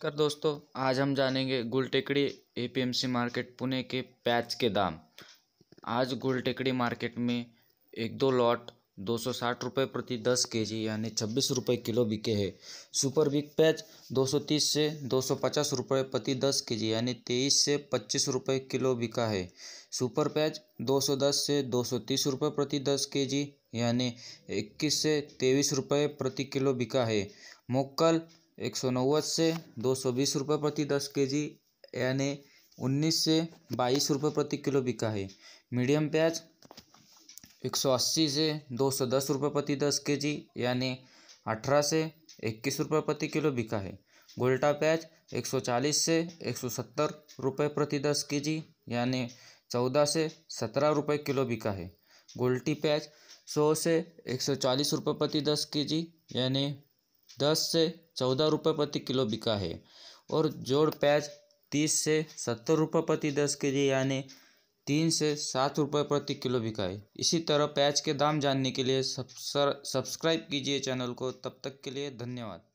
कर दोस्तों आज हम जानेंगे गुलटेकड़ी एपीएमसी मार्केट पुणे के प्याज के दाम आज गुलटेकड़ी मार्केट में एक दो लॉट दो सौ साठ रुपये प्रति दस के जी यानी छब्बीस रुपये किलो बिके हैं सुपर बिग प्याज दो सौ तीस से दो सौ पचास रुपये प्रति दस के जी यानी तेईस से पच्चीस रुपये किलो बिका है सुपर प्याज दो सौ दस से दो सौ तीस रुपये प्रति दस के जी यानी इक्कीस से तेईस रुपये प्रति किलो बिका है मोक्कल एक सौ नव्वद से दो सौ बीस रुपये प्रति दस के जी यानी उन्नीस से बाईस रुपये प्रति किलो बिका है मीडियम प्याज एक सौ अस्सी से दो सौ दस रुपये प्रति दस के जी यानी अठारह से इक्कीस रुपये प्रति किलो बिका है गोल्टा प्याज एक सौ चालीस से एक सौ सत्तर रुपये प्रति दस के जी यानी चौदह से सत्रह रुपये किलो बिका है गोल्टी प्याज सौ से एक सौ चालीस रुपये प्रति दस के जी यानी दस से चौदह रुपये प्रति किलो बिका है और जोड़ प्याज तीस से सत्तर रुपये प्रति दस के जी यानी तीन से सात रुपये प्रति किलो बिका है इसी तरह प्याज के दाम जानने के लिए सब्सक्राइब कीजिए चैनल को तब तक के लिए धन्यवाद